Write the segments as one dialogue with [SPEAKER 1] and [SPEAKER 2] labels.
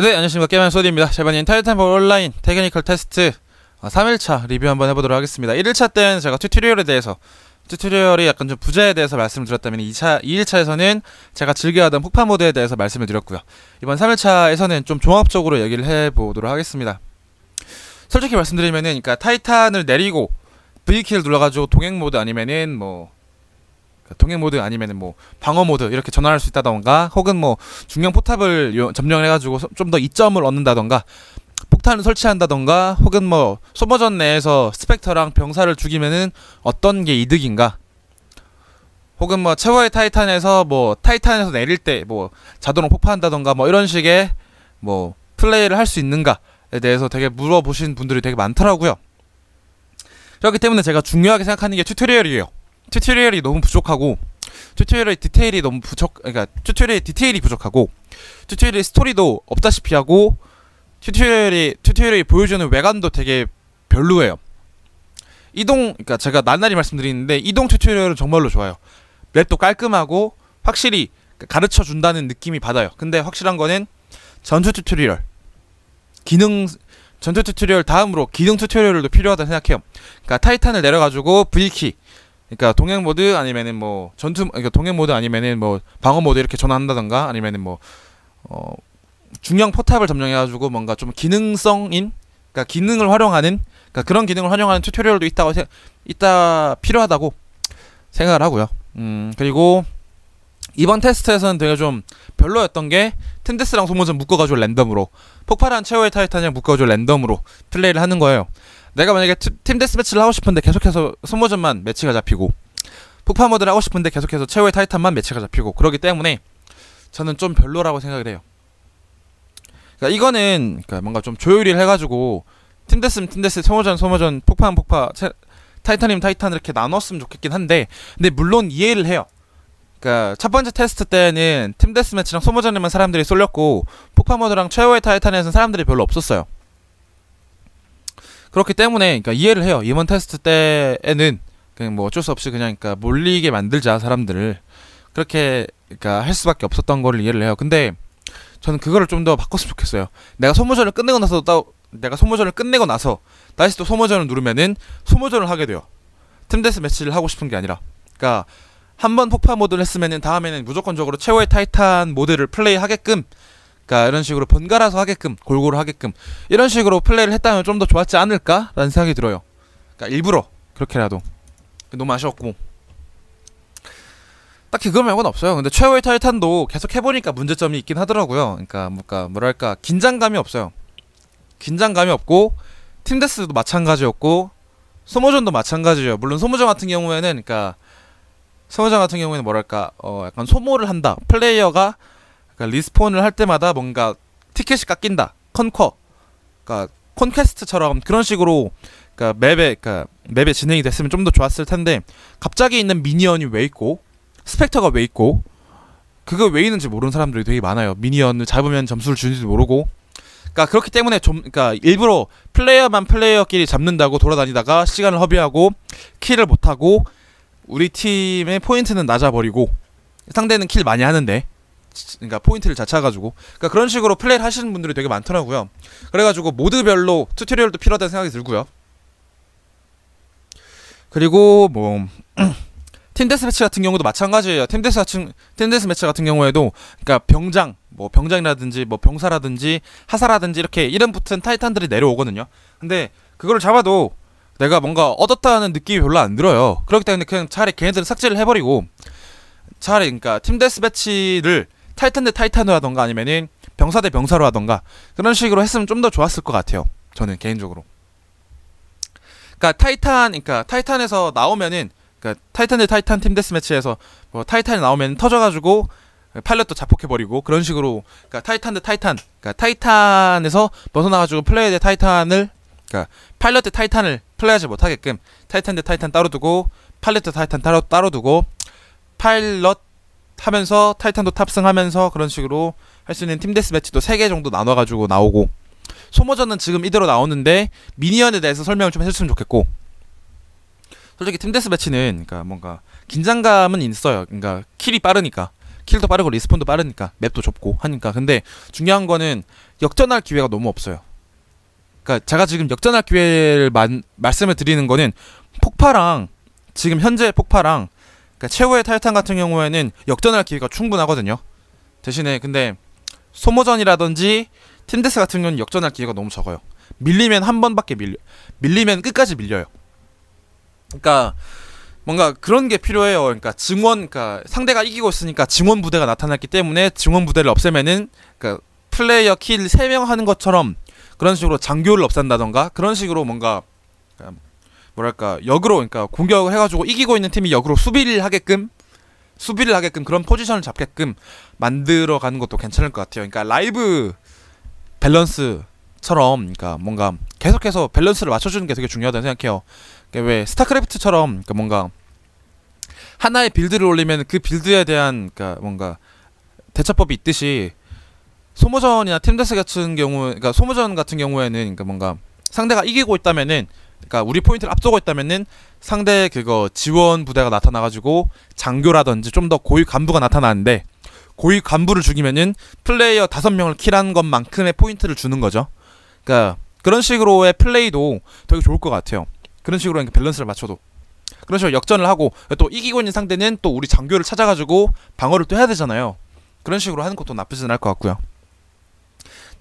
[SPEAKER 1] 네, 안녕하십니까. 게임하 소디입니다. 제반인 타이탄 볼 온라인 테크니컬 테스트 3일차 어, 리뷰 한번 해보도록 하겠습니다. 1일차 때는 제가 튜토리얼에 대해서 튜토리얼이 약간 좀 부자에 대해서 말씀을 드렸다면 2차, 2일차에서는 제가 즐겨하던 폭파 모드에 대해서 말씀을 드렸고요. 이번 3일차에서는 좀 종합적으로 얘기를 해보도록 하겠습니다. 솔직히 말씀드리면은, 그러니까 타이탄을 내리고 V키를 눌러가지고 동행 모드 아니면은 뭐그 동행 모드 아니면 뭐 방어 모드 이렇게 전환할 수 있다던가 혹은 뭐 중형 포탑을 점령 해가지고 좀 더 이점을 얻는다던가 폭탄을 설치한다던가 혹은 뭐 소모전 내에서 스펙터랑 병사를 죽이면은 어떤 게 이득인가 혹은 뭐 최후의 타이탄에서 뭐 타이탄에서 내릴 때 뭐 자동으로 폭파한다던가 뭐 이런 식의 뭐 플레이를 할 수 있는가에 대해서 되게 물어보신 분들이 되게 많더라고요 그렇기 때문에 제가 중요하게 생각하는 게 튜토리얼이에요 튜토리얼이 너무 부족하고 튜토리얼의 디테일이 너무 부족 그러니까 튜토리얼의 디테일이 부족하고 튜토리얼의 스토리도 없다시피 하고 튜토리얼이 튜토리얼이 보여주는 외관도 되게 별로예요. 이동 그러니까 제가 날날이 말씀드리는데 이동 튜토리얼은 정말로 좋아요. 맵도 깔끔하고 확실히 가르쳐 준다는 느낌이 받아요. 근데 확실한 거는 전투 튜토리얼 기능 전투 튜토리얼 다음으로 기능 튜토리얼도 필요하다 고 생각해요. 그러니까 타이탄을 내려가지고 V키 그러니까 동행 모드 아니면은 뭐 전투 그러니까 동행 모드 아니면은 뭐 방어 모드 이렇게 전환한다던가 아니면은 뭐 어, 중형 포탑을 점령해가지고 뭔가 좀 기능성인 그러니까 기능을 활용하는 그러니까 그런 기능을 활용하는 튜토리얼도 있다고 세, 있다 필요하다고 생각을 하고요. 음 그리고 이번 테스트에서는 되게 좀 별로였던 게 텐데스랑 소모전 묶어가지고 랜덤으로 폭발한 최후의 타이탄이랑 묶어가지고 랜덤으로 플레이를 하는 거예요. 내가 만약에 팀 데스매치를 하고 싶은데 계속해서 소모전만 매치가 잡히고 폭파 모드를 하고 싶은데 계속해서 최후의 타이탄만 매치가 잡히고 그러기 때문에 저는 좀 별로라고 생각을 해요. 그러니까 이거는 그러니까 뭔가 좀 조율을 해가지고 팀 데스면 팀 데스, 소모전 소모전, 폭파면 폭파, 타이탄이면 타이탄 이렇게 나눴으면 좋겠긴 한데 근데 물론 이해를 해요. 그니까첫 번째 테스트 때는 팀 데스매치랑 소모전에만 사람들이 쏠렸고 폭파 모드랑 최후의 타이탄에서는 사람들이 별로 없었어요. 그렇기 때문에 그러니까 이해를 해요. 임원 테스트 때에는 그냥 뭐 어쩔 수 없이 그냥 그러니까 몰리게 만들자 사람들을 그렇게 그러니까 할 수밖에 없었던 거를 이해를 해요. 근데 저는 그거를 좀 더 바꿨으면 좋겠어요. 내가 소모전을 끝내고 나서 또 내가 소모전을 끝내고 나서 다시 또 소모전을 누르면은 소모전을 하게 돼요. 팀데스 매치를 하고 싶은 게 아니라 그러니까 한 번 폭파 모드를 했으면은 다음에는 무조건적으로 최후의 타이탄 모드를 플레이하게끔 그러니까 이런 식으로 번갈아서 하게끔 골고루 하게끔 이런 식으로 플레이를 했다면 좀 더 좋았지 않을까라는 생각이 들어요. 그러니까 일부러 그렇게라도 너무 아쉬웠고 딱히 그거 말고는 없어요. 근데 최후의 타이탄도 계속 해보니까 문제점이 있긴 하더라고요. 그러니까 뭔가 뭐랄까 긴장감이 없어요. 긴장감이 없고 팀데스도 마찬가지였고 소모전도 마찬가지예요. 물론 소모전 같은 경우에는 그러니까 소모전 같은 경우에는 뭐랄까 어 약간 소모를 한다. 플레이어가 그러니까 리스폰을 할 때마다 뭔가 티켓이 깎인다. 컨커. 그러니까 콘퀘스트처럼 그런 식으로 그러니까 맵에 그러니까 맵에 진행이 됐으면 좀 더 좋았을 텐데 갑자기 있는 미니언이 왜 있고 스펙터가 왜 있고 그거 왜 있는지 모르는 사람들이 되게 많아요. 미니언을 잡으면 점수를 주는지도 모르고 그러니까 그렇기 때문에 좀 그러니까 일부러 플레이어만 플레이어끼리 잡는다고 돌아다니다가 시간을 허비하고 킬을 못 하고 우리 팀의 포인트는 낮아버리고 상대는 킬 많이 하는데 그러니까 포인트를 자차가지고 그러니까 그런 식으로 플레이를 하시는 분들이 되게 많더라고요. 그래가지고 모드별로 튜토리얼도 필요하다는 생각이 들고요. 그리고 뭐 팀데스매치 같은 경우도 마찬가지예요. 팀데스 팀데스매치 같은 경우에도 그러니까 병장 뭐 병장이라든지 뭐 병사라든지 하사라든지 이렇게 이름 붙은 타이탄들이 내려오거든요. 근데 그걸 잡아도 내가 뭔가 얻었다는 느낌이 별로 안 들어요. 그렇기 때문에 그냥 차라리 걔네들은 삭제를 해버리고 차라리 그러니까 팀데스매치를 타이탄 대 타이탄으로 하던가 아니면은 병사 대 병사로 하던가 그런 식으로 했으면 좀 더 좋았을 것 같아요. 저는 개인적으로. 그러니까 타이탄, 그러니까 타이탄에서 나오면은 그러니까 타이탄 대 타이탄 팀 데스매치에서 뭐 타이탄이 나오면 터져가지고 팔렛도 자폭해버리고 그런 식으로 그러니까 타이탄 대 타이탄, 그러니까 타이탄에서 벗어나가지고 플레이 대 타이탄을 그러니까 팔렛 대 타이탄을 플레이하지 못하게끔 타이탄 대 타이탄 따로 두고 팔렛 대 타이탄 따로 따로 두고 팔럿 타면서 타이탄도 탑승하면서 그런 식으로 할 수 있는 팀데스 매치도 3개 정도 나눠가지고 나오고 소모전은 지금 이대로 나오는데 미니언에 대해서 설명을 좀 해줬으면 좋겠고 솔직히 팀데스 매치는 그러니까 뭔가 긴장감은 있어요. 그러니까 킬이 빠르니까 킬도 빠르고 리스폰도 빠르니까 맵도 좁고 하니까 근데 중요한 거는 역전할 기회가 너무 없어요. 그러니까 제가 지금 역전할 기회를 만, 말씀을 드리는 거는 폭파랑 지금 현재 폭파랑 그러니까 최후의 탈탄 같은 경우에는 역전할 기회가 충분하거든요. 대신에 근데 소모전이라든지 팀데스 같은 경우는 역전할 기회가 너무 적어요. 밀리면 한 번밖에 밀려 밀리면 끝까지 밀려요. 그러니까 뭔가 그런 게 필요해요. 그러니까 증원, 그러니까 상대가 이기고 있으니까 증원 부대가 나타났기 때문에 증원 부대를 없애면은 그러니까 플레이어 킬 3명 하는 것처럼 그런 식으로 장교를 없앤다던가 그런 식으로 뭔가 그러니까 뭐랄까 역으로 그러니까 공격을 해가지고 이기고 있는 팀이 역으로 수비를 하게끔 수비를 하게끔 그런 포지션을 잡게끔 만들어 가는 것도 괜찮을 것 같아요. 그러니까 라이브 밸런스처럼 그러니까 뭔가 계속해서 밸런스를 맞춰주는 게 되게 중요하다고 생각해요. 그러니까 왜 스타크래프트처럼 그러니까 뭔가 하나의 빌드를 올리면 그 빌드에 대한 그러니까 뭔가 대처법이 있듯이 소모전이나 팀데스 같은 경우, 그러니까 소모전 같은 경우에는 그러니까 뭔가 상대가 이기고 있다면은 그러니까 우리 포인트를 앞서고 있다면은 상대 그거 지원 부대가 나타나가지고 장교라든지 좀 더 고위 간부가 나타나는데 고위 간부를 죽이면은 플레이어 다섯 명을 킬한 것만큼의 포인트를 주는 거죠. 그러니까 그런 식으로의 플레이도 되게 좋을 것 같아요. 그런 식으로 밸런스를 맞춰도 그런 식으로 역전을 하고 또 이기고 있는 상대는 또 우리 장교를 찾아가지고 방어를 또 해야 되잖아요. 그런 식으로 하는 것도 나쁘진 않을 것 같고요.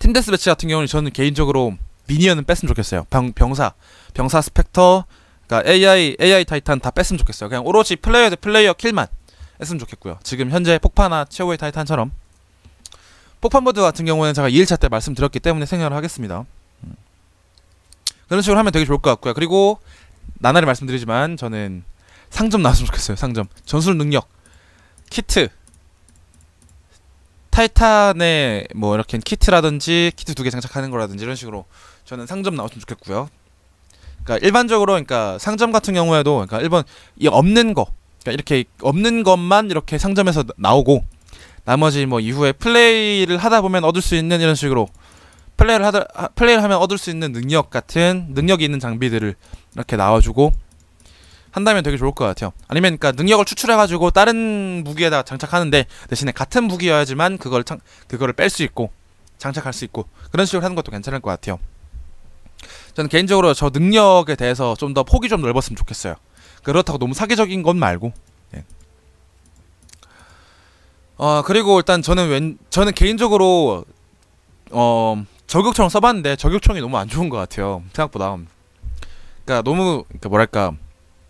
[SPEAKER 1] 팀데스 매치 같은 경우는 저는 개인적으로 미니언은 뺐으면 좋겠어요. 병, 병사, 병사 스펙터, 그러니까 AI, AI 타이탄 다 뺐으면 좋겠어요. 그냥 오로지 플레이어 대 플레이어 킬만 했으면 좋겠고요. 지금 현재 폭파나 최후의 타이탄처럼 폭파 모드 같은 경우에는 제가 2일차 때 말씀드렸기 때문에 생략을 하겠습니다. 음. 그런 식으로 하면 되게 좋을 것 같고요. 그리고 나날이 말씀드리지만 저는 상점 나왔으면 좋겠어요. 상점. 전술 능력, 키트, 타이탄에뭐 이렇게 키트라든지 키트 두 개 장착하는 거라든지 이런 식으로 저는 상점 나왔으면 좋겠고요. 그러니까 일반적으로 그러니까 상점 같은 경우에도 그러니까 일본 이 없는 거 그러니까 이렇게 없는 것만 이렇게 상점에서 나오고 나머지 뭐 이후에 플레이를 하다 보면 얻을 수 있는 이런 식으로 플레이를 하다 플레이를 하면 얻을 수 있는 능력 같은 능력이 있는 장비들을 이렇게 나와주고 한다면 되게 좋을 것 같아요. 아니면 그러니까 능력을 추출해가지고 다른 무기에다 장착하는데 대신에 같은 무기여야지만 그걸 창, 그거를 뺄 수 있고 장착할 수 있고 그런 식으로 하는 것도 괜찮을 것 같아요. 저는 개인적으로 저 능력에 대해서 좀 더 폭이 좀 넓었으면 좋겠어요. 그렇다고 너무 사기적인 건 말고. 예. 어 그리고 일단 저는 웬 저는 개인적으로 어 저격총 써봤는데 저격총이 너무 안 좋은 것 같아요. 생각보다. 그러니까 너무 그러니까 뭐랄까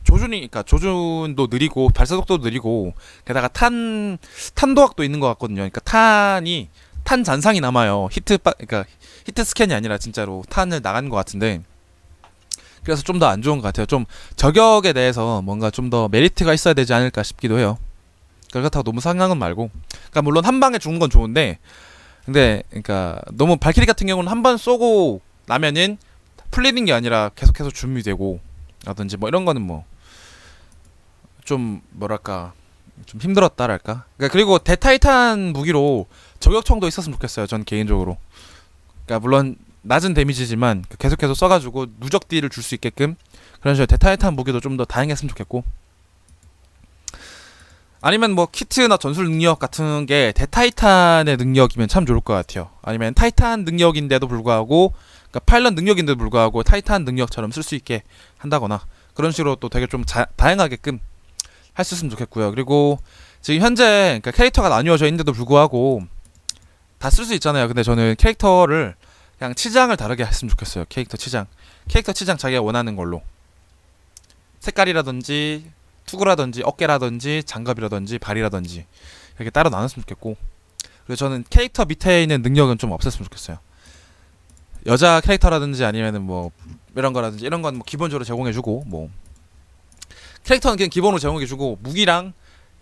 [SPEAKER 1] 조준이니까 그러니까 그 조준도 느리고 발사 속도도 느리고 게다가 탄탄도학도 있는 것 같거든요. 그러니까 탄이 탄 잔상이 남아요. 히트 빠, 그러니까 히트 스캔이 아니라 진짜로 탄을 나간 것 같은데 그래서 좀 더 안 좋은 것 같아요. 좀 저격에 대해서 뭔가 좀 더 메리트가 있어야 되지 않을까 싶기도 해요. 그렇다고 너무 상관은 말고 그러니까 물론 한 방에 죽는 건 좋은데 근데 그러니까 너무 발키리 같은 경우는 한 번 쏘고 나면은 풀리는 게 아니라 계속해서 준비 되고 라든지 뭐 이런 거는 뭐 좀 뭐랄까 좀 힘들었다랄까 그러니까 그리고 대타이탄 무기로 저격총도 있었으면 좋겠어요. 전 개인적으로. 그러니까 물론 낮은 데미지지만 계속해서 써가지고 누적 딜을 줄 수 있게끔 그런 식으로 데타이탄 무기도 좀 더 다양했으면 좋겠고 아니면 뭐 키트나 전술 능력 같은 게 데타이탄의 능력이면 참 좋을 것 같아요. 아니면 타이탄 능력인데도 불구하고 그러니까 파일럿 능력인데도 불구하고 타이탄 능력처럼 쓸 수 있게 한다거나 그런 식으로 또 되게 좀 자, 다양하게끔 할 수 있으면 좋겠고요. 그리고 지금 현재 그러니까 캐릭터가 나뉘어져 있는데도 불구하고 다쓸수 있잖아요. 근데 저는 캐릭터를 그냥 치장을 다르게 했으면 좋겠어요. 캐릭터 치장. 캐릭터 치장 자기가 원하는 걸로. 색깔이라든지 투구라든지 어깨라든지 장갑이라든지 발이라든지 이렇게 따로 나눴으면 좋겠고 그리고 저는 캐릭터 밑에 있는 능력은 좀 없앴으면 좋겠어요. 여자 캐릭터라든지 아니면은 뭐 이런 거라든지 이런 건뭐 기본적으로 제공해주고 뭐 캐릭터는 그냥 기본으로 제공해주고 무기랑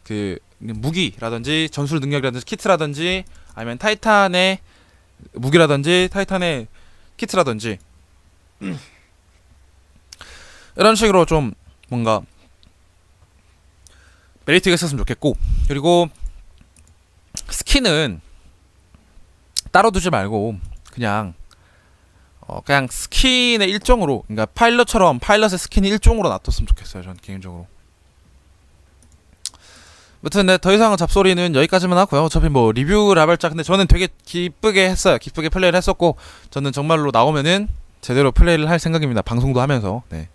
[SPEAKER 1] 그 무기라든지 전술 능력이라든지 키트라든지 아니면 타이탄의 무기라든지 타이탄의 키트라든지 이런 식으로 좀 뭔가 메리트가 있었으면 좋겠고 그리고 스킨은 따로 두지 말고 그냥 어 그냥 스킨의 일종으로 그러니까 파일럿처럼 파일럿의 스킨이 일종으로 놔뒀으면 좋겠어요 전 개인적으로 아 무튼 네, 더 이상 잡소리는 여기까지만 하고요. 어차피 뭐 리뷰 라발자 근데 저는 되게 기쁘게 했어요. 기쁘게 플레이를 했었고 저는 정말로 나오면은 제대로 플레이를 할 생각입니다. 방송도 하면서. 네.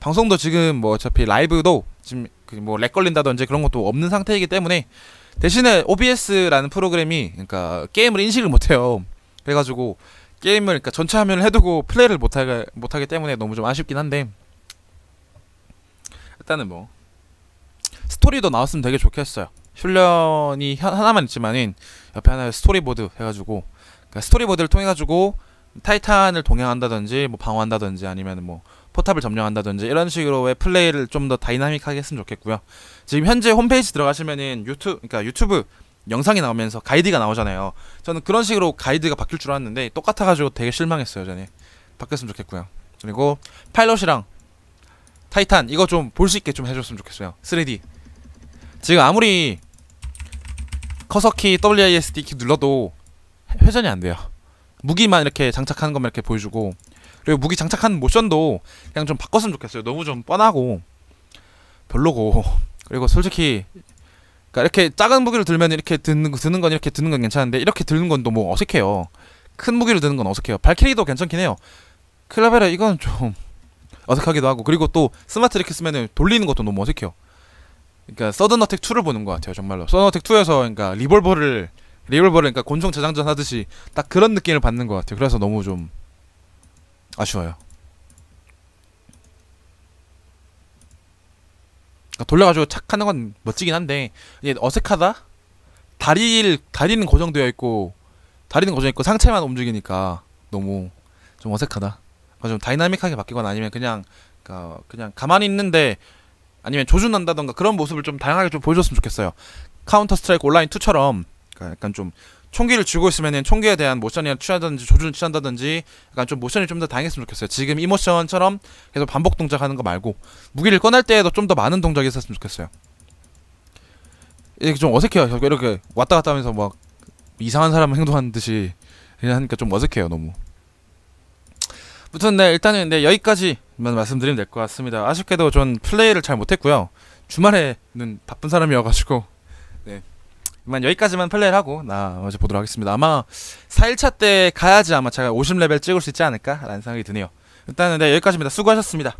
[SPEAKER 1] 방송도 지금 뭐 어차피 라이브도 지금 그 뭐렉 걸린다든지 그런 것도 없는 상태이기 때문에 대신에 OBS라는 프로그램이 그러니까 게임을 인식을 못해요. 그래가지고 게임을 그러니까 전체 화면을 해두고 플레이를 못하 못하기 때문에 너무 좀 아쉽긴 한데 일단은 뭐 스토리도 나왔으면 되게 좋겠어요 훈련이 하나만 있지만은 옆에 하나 의 스토리보드 해가지고 그러니까 스토리보드를 통해 가지고 타이탄을 동행한다든지 뭐 방어한다든지 아니면 뭐 포탑을 점령한다든지 이런 식으로의 플레이를 좀 더 다이나믹하게 했으면 좋겠고요. 지금 현재 홈페이지 들어가시면은 유튜브 그러니까 유튜브 영상이 나오면서 가이드가 나오잖아요. 저는 그런 식으로 가이드가 바뀔 줄 알았는데 똑같아 가지고 되게 실망했어요, 저는. 바뀌었으면 좋겠고요. 그리고 파일럿이랑 타이탄 이거 좀 볼 수 있게 좀 해줬으면 좋겠어요. 3D 지금 아무리 커서키 WASD키 눌러도 회전이 안 돼요 무기만 이렇게 장착하는 것만 이렇게 보여주고 그리고 무기 장착한 모션도 그냥 좀 바꿨으면 좋겠어요 너무 좀 뻔하고 별로고 그리고 솔직히 그러니까 이렇게 작은 무기를 들면 이렇게 드는, 드는 건 이렇게 드는 건 괜찮은데 이렇게 드는 건 너무 뭐 어색해요 큰 무기를 드는 건 어색해요 발키리도 괜찮긴 해요 클라베라 이건 좀 어색하기도 하고 그리고 또 스마트 이렇게 쓰면 돌리는 것도 너무 어색해요 그러니까 서든 어택 2를 보는 것 같아요 정말로 서든 어택 2에서 그러니까 리볼버를 리볼버를 그러니까 곤충 재장전 하듯이 딱 그런 느낌을 받는 것 같아요 그래서 너무 좀 아쉬워요 그러니까 돌려가지고 착하는 건 멋지긴 한데 이게 어색하다 다리를 다리는 고정되어 있고 다리는 고정 있고 상체만 움직이니까 너무 좀 어색하다 그러니까 좀 다이나믹하게 바뀌거나 아니면 그냥 그러니까 그냥 가만히 있는데 아니면 조준한다던가 그런 모습을 좀 다양하게 좀 보여줬으면 좋겠어요. 카운터 스트라이크 온라인 2처럼 그니까 약간 좀 총기를 쥐고 있으면은 총기에 대한 모션이나 취한다든지 조준을 취한다든지 약간 좀 모션이 좀 더 다양했으면 좋겠어요. 지금 이 모션처럼 계속 반복 동작하는 거 말고 무기를 꺼낼 때에도 좀 더 많은 동작이 있었으면 좋겠어요. 이게 좀 어색해요. 이렇게 왔다 갔다 하면서 막 이상한 사람 행동하는 듯이 그냥 하니까 좀 어색해요. 너무. 무튼 네 일단은 네 여기까지 만 말씀드리면 될 것 같습니다. 아쉽게도 전 플레이를 잘 못했고요. 주말에는 바쁜 사람이어가지고 네. 만 여기까지만 플레이를 하고 나 어제 보도록 하겠습니다. 아마 4일차 때 가야지 아마 제가 50레벨 찍을 수 있지 않을까라는 생각이 드네요. 일단은 네, 여기까지입니다. 수고하셨습니다.